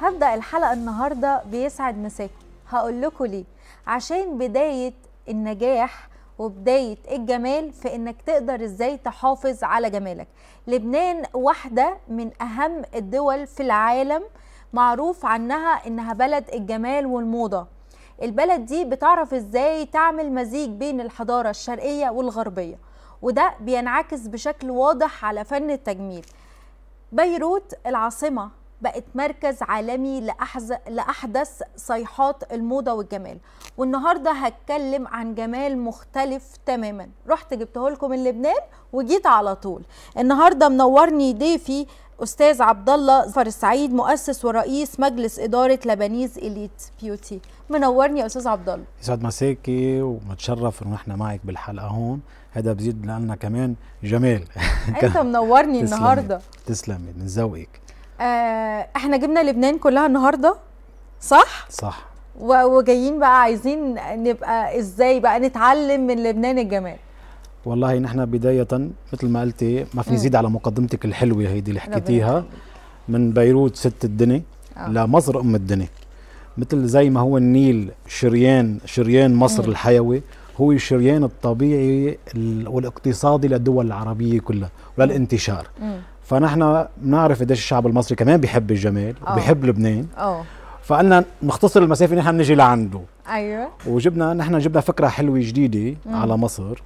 هبدأ الحلقة النهاردة بيسعد مساكم هقول لكم ليه عشان بداية النجاح وبداية الجمال في انك تقدر ازاي تحافظ على جمالك لبنان واحدة من اهم الدول في العالم معروف عنها انها بلد الجمال والموضة البلد دي بتعرف ازاي تعمل مزيج بين الحضارة الشرقية والغربية وده بينعكس بشكل واضح على فن التجميل بيروت العاصمة بقت مركز عالمي لأحز... لأحدث صيحات الموضة والجمال والنهاردة هتكلم عن جمال مختلف تماما رحت جبته لكم من لبنان وجيت على طول النهاردة منورني ضيفي أستاذ عبد الله ظفر السعيد مؤسس ورئيس مجلس إدارة لبنيز إليت بيوتي منورني يا أستاذ عبد الله يسعد مساكي ومتشرف إن إحنا معك بالحلقة هون هذا بزيد لنا كمان جمال أنت منورني النهاردة تسلمي من ذوقك آه احنا جبنا لبنان كلها النهارده صح صح وجايين بقى عايزين نبقى ازاي بقى نتعلم من لبنان الجمال والله نحن بدايه مثل ما قلتي إيه، ما في زيد على مقدمتك الحلوه هيدي اللي حكيتيها من بيروت ست الدنيا آه. لمصر ام الدنيا مثل زي ما هو النيل شريان شريان مصر مم. الحيوي هو الشريان الطبيعي والاقتصادي للدول العربيه كلها وللانتشار فنحن بنعرف قديش الشعب المصري كمان بيحب الجمال أوه. وبيحب لبنان اه فقلنا نختصر المسافه نحن بنجي لعنده ايوه وجبنا نحن جبنا فكره حلوه جديده مم. على مصر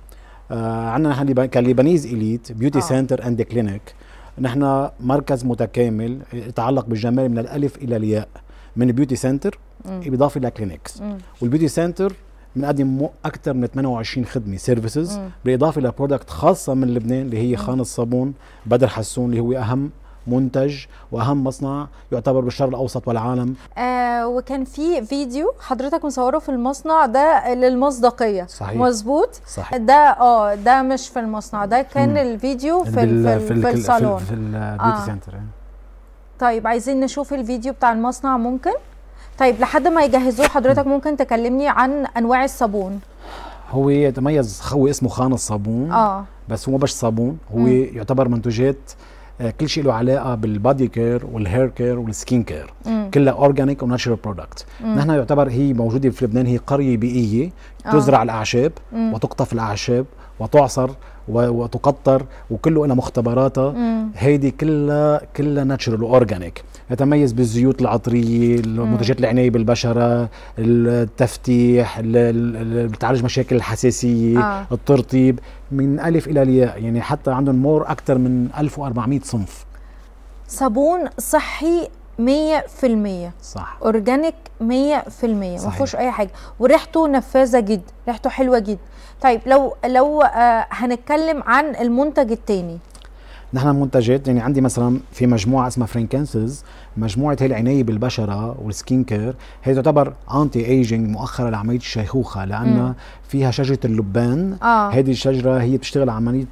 آه عندنا نحن كليبانيز اليت بيوتي أوه. سنتر اند كلينيك نحن مركز متكامل يتعلق بالجمال من الالف الى الياء من بيوتي سنتر مم. بالاضافه لكلينكس والبيوتي سنتر بنقدم اكثر من 28 خدمه سيرفيسز بالاضافه لبرودكت خاصه من لبنان اللي هي خان الصابون بدر حسون اللي هو اهم منتج واهم مصنع يعتبر بالشرق الاوسط والعالم آه وكان في فيديو حضرتك مصوره في المصنع ده للمصداقيه صحيح مظبوط صحيح ده اه ده مش في المصنع ده كان مم. الفيديو يعني في في, في, في الصالون في, في البيوتي آه. سنتر يعني. طيب عايزين نشوف الفيديو بتاع المصنع ممكن طيب لحد ما يجهزوه حضرتك ممكن تكلمني عن انواع الصابون هو يتميز هو اسمه خان الصابون اه بس هو مش صابون هو م. يعتبر منتوجات آه، كل شيء له علاقه بالبادي كير والهير كير والسكين كير كلها اورجانيك وناتشرال برودكت نحن يعتبر هي موجوده في لبنان هي قريه بيئيه آه. تزرع آه. الاعشاب مم. وتقطف الاعشاب وتعصر وتقطر وكله لها مختبراتها هيدي كلها كلها ناتشرال واورجانيك يتميز بالزيوت العطريه منتجات العنايه بالبشره التفتيح بتعالج مشاكل الحساسيه آه. الترطيب من الف الى الياء يعني حتى عندهم مور اكثر من 1400 صنف صابون صحي 100% صح اورجانيك 100% ما فيهوش اي حاجه وريحته نفاذه جدا ريحته حلوه جدا طيب لو لو آه هنتكلم عن المنتج الثاني نحن منتجات يعني عندي مثلا في مجموعه اسمها فرانكنسز مجموعه هي العنايه بالبشره والسكين كير هي تعتبر انتي ايجينج مؤخره لعمليه الشيخوخه لانها فيها شجره اللبان آه. هذه الشجره هي بتشتغل عمليه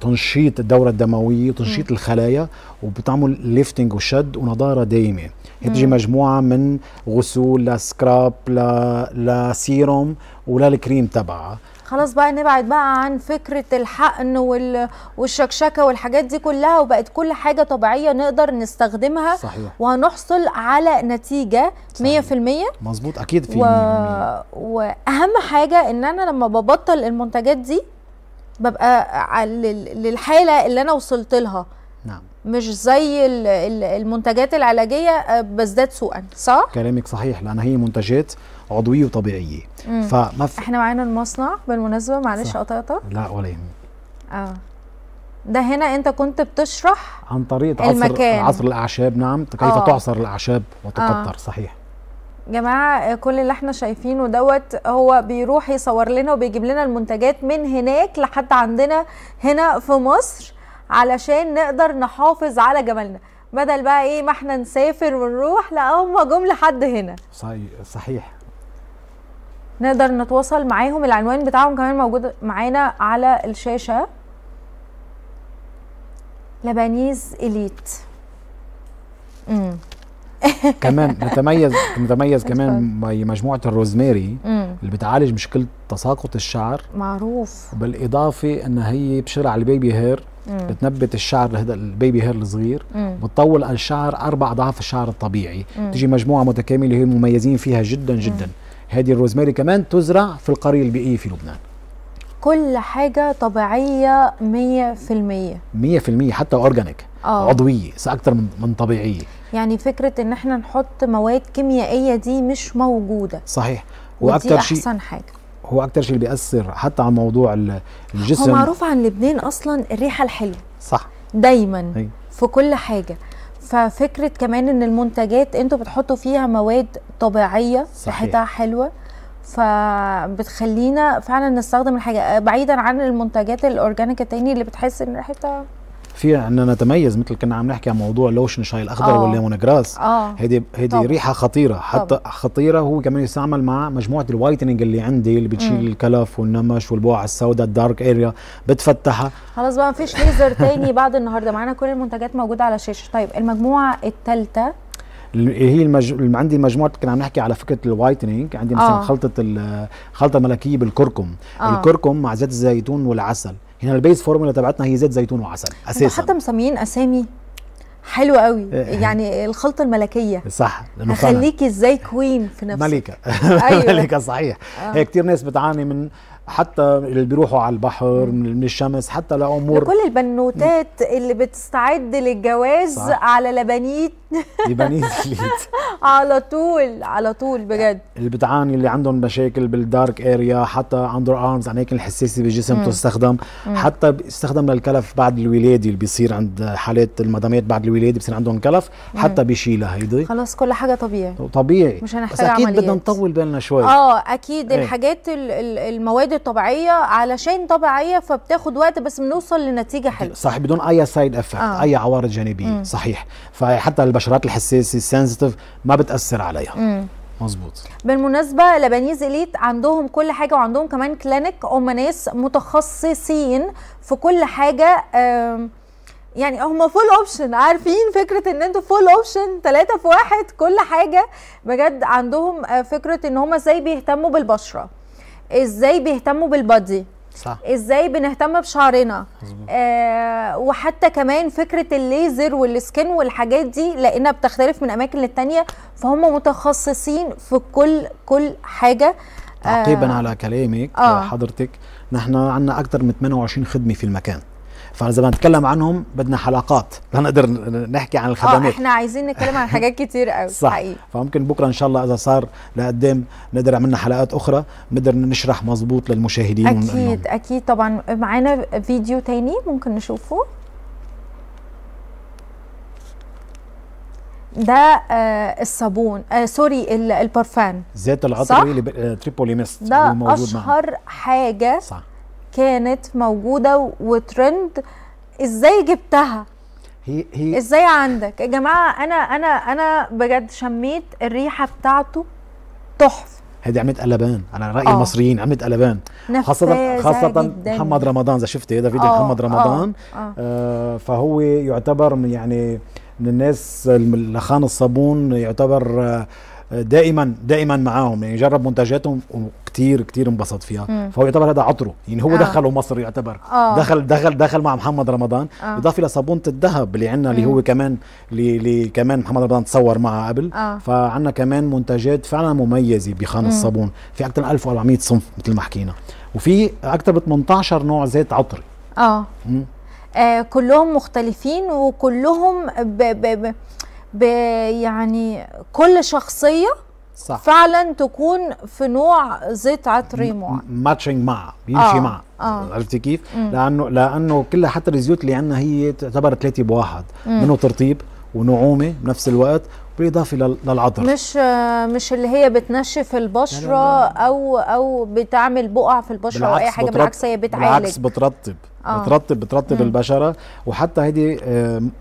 تنشيط الدورة الدموية وتنشيط م. الخلايا وبتعمل ليفتنج وشد ونضارة دايمة بتجي مجموعة من غسول لسكراب لسيروم وللكريم تبعها خلاص بقى نبعد بقى عن فكره الحقن والشكشكه والحاجات دي كلها وبقت كل حاجه طبيعيه نقدر نستخدمها صحيح. وهنحصل على نتيجه في 100% مظبوط اكيد في و... واهم حاجه ان انا لما ببطل المنتجات دي ببقى للحاله اللي انا وصلت لها نعم مش زي المنتجات العلاجيه آه، بزداد سوءا صح كلامك صحيح لان هي منتجات عضوية وطبيعيه فما في احنا معانا المصنع بالمناسبه معلش قطعتك لا ولا يهمك اه ده هنا انت كنت بتشرح عن طريقه عصر المكان. عصر الاعشاب نعم كيف آه. تعصر الاعشاب وتقطر آه. صحيح جماعه كل اللي احنا شايفينه دوت هو بيروح يصور لنا وبيجيب لنا المنتجات من هناك لحد عندنا هنا في مصر علشان نقدر نحافظ على جمالنا بدل بقى ايه ما احنا نسافر ونروح لا هم جم لحد هنا صحيح نقدر نتواصل معاهم العنوان بتاعهم كمان موجود معانا على الشاشه لبانيز اليت امم كمان نتميز نتميز كمان بمجموعه الروزماري اللي بتعالج مشكله تساقط الشعر معروف بالاضافه ان هي بشرع البيبي هير بتنبت الشعر لهذا البيبي هير الصغير بتطول الشعر اربع اضعاف الشعر الطبيعي تجي مجموعه متكامله هي مميزين فيها جدا جدا هذه الروزماري كمان تزرع في القرية البيئية في لبنان كل حاجة طبيعية 100% 100% حتى أورجانيك آه. عضوية أكثر من, من طبيعية يعني فكرة إن إحنا نحط مواد كيميائية دي مش موجودة صحيح وأكتر شيء أحسن حاجة هو أكتر شيء اللي بيأثر حتى على موضوع الجسم هو معروف عن لبنان أصلا الريحة الحلوة صح دايما هي. في كل حاجة ففكره كمان ان المنتجات انتوا بتحطوا فيها مواد طبيعيه ريحتها حلوه فبتخلينا فعلا نستخدم الحاجه بعيدا عن المنتجات الاورجانيك التاني اللي بتحس ان ريحتها في ان نتميز مثل كنا عم نحكي عن موضوع اللوشن الشاي الاخضر آه. والليمون جراس آه. هيدي هيدي ريحه خطيره حتى طب. خطيره هو كمان يستعمل مع مجموعه الوايتنينج اللي عندي اللي بتشيل مم. الكلف والنمش والبقع السوداء الدارك اريا بتفتحها خلاص بقى ما فيش ليزر تاني بعد النهارده معانا كل المنتجات موجوده على الشاشه طيب المجموعه الثالثه هي المج... عندي مجموعه كنا عم نحكي على فكره الوايتنينج عندي مثلا آه. خلطه ال... خلطه ملكيه بالكركم آه. الكركم مع زيت الزيتون والعسل هنا يعني البيز فورمولا تبعتنا هي زيت زيتون وعسل اساسا حتى مسميين اسامي حلوه قوي إيه. يعني الخلطه الملكيه صح لانه خليكي ازاي كوين في نفسك ملكه أيوة. ملكه صحيح آه. هي كتير ناس بتعاني من حتى اللي بيروحوا على البحر من الشمس حتى لامور لكل البنوتات اللي بتستعد للجواز صح. على لبنيت لبنيت على طول على طول بجد اللي بتعاني اللي عندهم مشاكل بالدارك اريا حتى اندر ارمز الاماكن الحساسه بالجسم تستخدم حتى بيستخدم للكلف بعد الولاده اللي بيصير عند حالات المدامات بعد الولاده بصير عندهم كلف حتى بيشيلها هيدي خلاص كل حاجه طبيعي طبيعي مش هنحتاج بس اكيد بدنا نطول بالنا شوي اه اكيد ايه. الحاجات المواد المواد طبيعيه علشان طبيعيه فبتاخد وقت بس بنوصل لنتيجه حلوه صح بدون اي سايد افكت آه. اي عوارض جانبيه مم. صحيح فحتى البشرات الحساسه سنسيتيف ما بتاثر عليها مم. مظبوط بالمناسبه لبنيز اليت عندهم كل حاجه وعندهم كمان كلينك هم ناس متخصصين في كل حاجه يعني هم فول اوبشن عارفين فكره ان انتوا فول اوبشن ثلاثة في واحد كل حاجه بجد عندهم آه، فكره ان هم ازاي بيهتموا بالبشره ازاي بيهتموا بالبادي صح. ازاي بنهتم بشعرنا آه وحتى كمان فكره الليزر والسكين والحاجات دي لانها بتختلف من اماكن للتانيه فهم متخصصين في كل كل حاجه تعقيبا آه على كلامك آه. حضرتك نحن عندنا اكثر من 28 خدمه في المكان فاذا بنتكلم عنهم بدنا حلقات لنقدر نحكي عن آه، الخدمات اه احنا عايزين نتكلم عن حاجات كتير قوي صح حقيقي. فممكن بكره ان شاء الله اذا صار لقدام نقدر عملنا حلقات اخرى نقدر نشرح مظبوط للمشاهدين اكيد اكيد طبعا معانا فيديو تاني ممكن نشوفه ده آه الصابون آه سوري البرفان زيت العطري آه، تريبولي ميست ده اشهر معنا. حاجه صح كانت موجوده وترند ازاي جبتها هي هي ازاي عندك يا جماعه انا انا انا بجد شميت الريحه بتاعته تحفه هيدي عملت قلبان انا رايي أوه. المصريين عملت قلبان خاصه خاصه محمد رمضان اذا شفتي هذا فيديو آه، محمد آه، رمضان أوه. آه فهو يعتبر من يعني من الناس لخان الصابون يعتبر آه دائما دائما معاهم يعني جرب منتجاتهم وكثير كثير انبسط فيها مم. فهو يعتبر هذا عطره يعني هو آه. دخله مصر يعتبر آه. دخل دخل دخل مع محمد رمضان آه. اضافه الى صابونه الذهب اللي عندنا اللي هو كمان اللي كمان محمد رمضان تصور معها قبل آه. فعندنا كمان منتجات فعلا مميزه بخان الصابون في اكثر من 1400 صنف مثل ما حكينا وفي اكثر من 18 نوع زيت عطري اه, آه كلهم مختلفين وكلهم ب ب ب بيعني كل شخصيه صح. فعلا تكون في نوع زيت عطري معين ماتشنج مع بيمشي آه. مع آه. عرفتي كيف؟ مم. لانه لانه كلها حتى الزيوت اللي عندنا هي تعتبر ثلاثه بواحد منه ترطيب ونعومه بنفس الوقت بالاضافه للعذر مش مش اللي هي بتنشف البشره او او بتعمل بقع في البشره او اي حاجه بالعكس هي بتعالج بالعكس بترطب آه. بترطب بترطب مم. البشره وحتى هيدي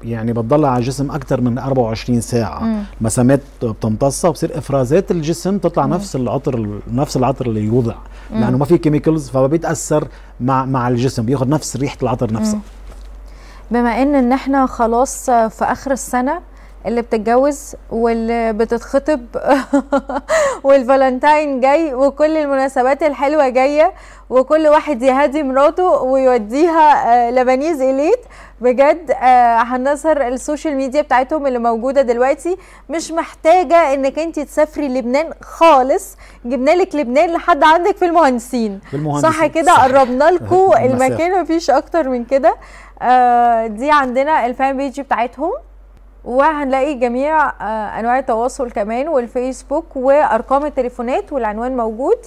يعني بتضلها على الجسم اكثر من 24 ساعه مم. مسامات بتمتصها وبصير افرازات الجسم تطلع مم. نفس العطر نفس العطر اللي يوضع مم. لانه ما في كيميكلز فبيتاثر مع مع الجسم بياخذ نفس ريحه العطر نفسها مم. بما ان ان احنا خلاص في اخر السنه اللي بتتجوز واللي بتتخطب والفالنتاين جاي وكل المناسبات الحلوه جايه وكل واحد يهدي مراته ويوديها آه، لبنيز اليت بجد آه، هنظهر السوشيال ميديا بتاعتهم اللي موجوده دلوقتي مش محتاجه انك انت تسافري لبنان خالص جبنا لك لبنان لحد عندك في المهندسين, المهندسين. صح كده قربنا لكم المكان مفيش اكتر من كده آه، دي عندنا الفان بيج بتاعتهم وهنلاقي جميع آه، انواع التواصل كمان والفيسبوك وارقام التليفونات والعنوان موجود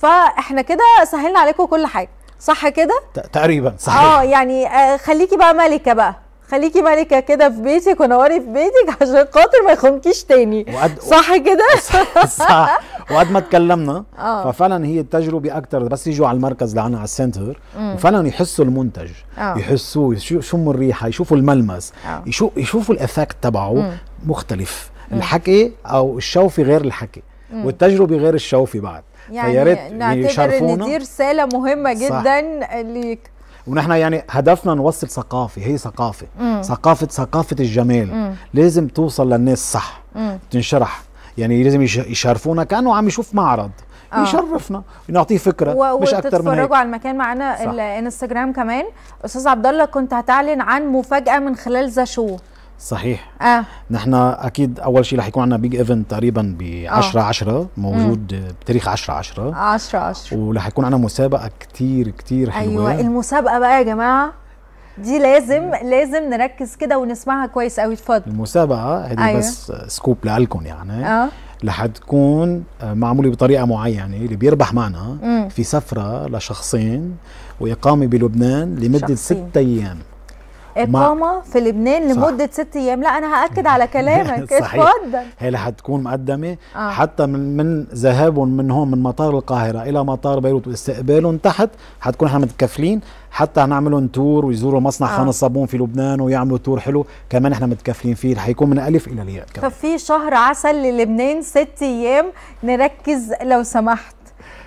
فاحنا كده سهلنا عليكم كل حاجه صح كده تقريبا صحيح اه يعني آه، خليكي بقى ملكه بقى خليكي ملكه كده في بيتك ونوري في بيتك عشان خاطر ما يخونكيش تاني وقد... صح كده صح وقد ما اتكلمنا آه. ففعلا هي التجربه اكتر بس يجوا على المركز لعنا على السنتر مم. وفعلا يحسوا المنتج آه. يحسوه يشموا الريحه يشوفوا الملمس آه. يشوفوا الافكت تبعه مختلف مم. الحكي او الشوفي غير الحكي مم. والتجربه غير الشوفي بعد يعني نعتبر ان دي رساله مهمه جدا ليك ونحن يعني هدفنا نوصل ثقافه هي ثقافه مم. ثقافه ثقافه الجمال مم. لازم توصل للناس صح مم. تنشرح يعني لازم يشرفونا كانه عم يشوف معرض آه. يشرفنا نعطيه فكره و... مش اكتر من هيك على المكان معانا الانستجرام كمان استاذ عبد الله كنت هتعلن عن مفاجاه من خلال ذا شو صحيح اه نحن اكيد اول شيء رح يكون عندنا بيج ايفنت تقريبا ب 10 آه. 10 موجود مم. بتاريخ 10 10 10 10 ورح يكون عندنا مسابقه كثير كثير حلوه ايوه المسابقه بقى يا جماعه دي لازم لازم نركز كده ونسمعها كويس قوي اتفضل المسابقه هذه أيوة. بس سكوب لكم يعني اه رح تكون آه، معموله بطريقه معينه اللي بيربح معنا مم. في سفره لشخصين واقامه بلبنان لمده ست ايام اقامه في لبنان لمده ست ايام لا انا هاكد على كلامك اتفضل هي اللي هتكون مقدمه آه. حتى من من ذهابهم من هون من مطار القاهره الى مطار بيروت واستقبالهم تحت حتكون احنا متكفلين حتى هنعملهم تور ويزوروا مصنع آه. خان الصابون في لبنان ويعملوا تور حلو كمان احنا متكفلين فيه رح يكون من الف الى الياء كمان ففي شهر عسل للبنان ست ايام نركز لو سمحت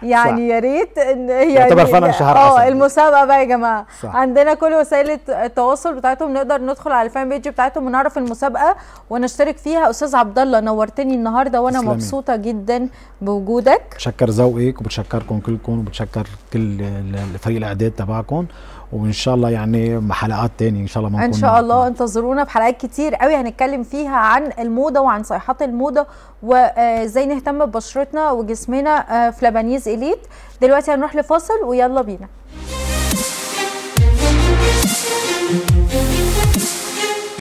يعني يا ريت ان هي يعتبر فعلا يعني شهر اه المسابقه بقى يا جماعه صح. عندنا كل وسائل التواصل بتاعتهم نقدر ندخل على الفان بيج بتاعتهم ونعرف المسابقه ونشترك فيها استاذ عبد الله نورتني النهارده وانا إسلامي. مبسوطه جدا بوجودك بشكر ذوقك وبتشكركم كلكم وبتشكر كل فريق الاعداد تبعكم وان شاء الله يعني حلقات تاني ان شاء الله ما ان شاء الله انتظرونا في حلقات كتير قوي هنتكلم فيها عن الموضه وعن صيحات الموضه وازاي آه، نهتم ببشرتنا وجسمنا آه، في لبانيز اليت دلوقتي هنروح لفاصل ويلا بينا